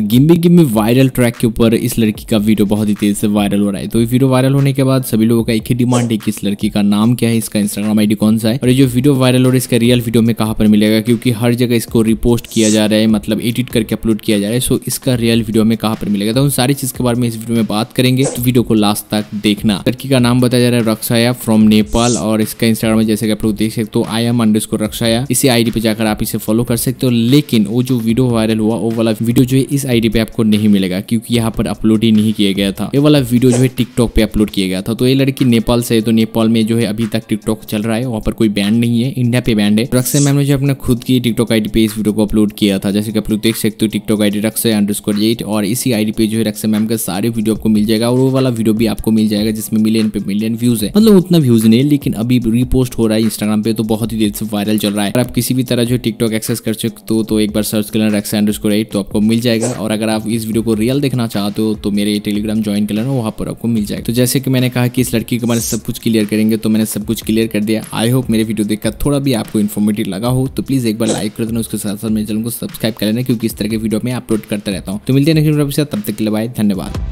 तो गिम्बी गिम्बी viral track के ऊपर इस लड़की का वीडियो बहुत ही तेज से वायरल हो रहा है तो वीडियो वायरल होने के बाद सभी लोगों का एक ही डिमांड है कि इस लड़की का नाम क्या है इसका इंस्टाग्राम आईडी कौन सा है और ये जो वीडियो वायरल हो रहा है इसका रियल वीडियो में कहा पर मिलेगा क्योंकि हर जगह इसको रिपोर्ट किया जा रहा है मतलब एडिट करके अपलोड किया जा रहा है सो इसका रियल वीडियो में कहा पर मिलेगा तो उन सारी चीज के बारे में इस वीडियो में बात करेंगे तो वीडियो को लास्ट तक देखना लड़की का नाम बताया जा रहा है रक्षाया फ्रॉम नेपाल और इसका इंस्टाग्राम जैसे कि आप लोग देख सकते हो आई एम अंडर रक्षाया इसी आईडी पे जाकर आप इसे फॉलो कर सकते हो लेकिन वो जो वीडियो वायरल हुआ वो वाला वीडियो जो है इस आईडी पे आपको नहीं मिलेगा क्योंकि यहाँ पर अपलोड ही नहीं किया गया था ये वाला वीडियो जो है टिकटॉक पे अपलोड किया गया था तो ये लड़की नेपाल से है तो नेपाल में जो है अभी तक टिकटॉक चल रहा है वहाँ पर कोई बैंड नहीं है इंडिया पे बैंड है रक्से मैम ने जो अपना खुद की टिकटॉक आई पे इस वीडियो को अपलोड किया था जैसे कि आप लोग देख सकते हो टिकटॉक आई रक्से अंडरस्कोर एट और इसी आई पे जो है रक्से मैम का सारे वीडियो आपको मिल जाएगा और वो वाला वीडियो भी आपको मिल जाएगा जिसमें मिलियन पे मिलियन व्यूज है मतलब उतना व्यूज नहीं लेकिन अभी रिपोस्ट हो रहा है इंस्टाग्राम पे तो बहुत ही देर से वायरल चल रहा है आप किसी भी तरह जो टिकटॉक एक्सेस कर सकते हो तो एक बार सर्च करना रक्से अंडरस्कोर तो आपको मिल जाएगा और अगर आप इस वीडियो को रियल देखना चाहते हो तो मेरे टेलीग्राम ज्वाइन कर लेना वहाँ पर आपको मिल जाएगा तो जैसे कि मैंने कहा कि इस लड़की के बारे में सब कुछ क्लियर करेंगे तो मैंने सब कुछ क्लियर कर दिया आई होप मेरे वीडियो देखकर थोड़ा भी आपको इन्फॉर्मेटिव लगा हो तो प्लीज़ एक बार लाइक कर देना उसके साथ साथ मेरे चैनल को सब्सक्राइब कर लेना क्योंकि इस तरह के वीडियो मैं अपलोड करता रहता हूँ तो मिलते हैं तब तक के लिए बाय धन्यवाद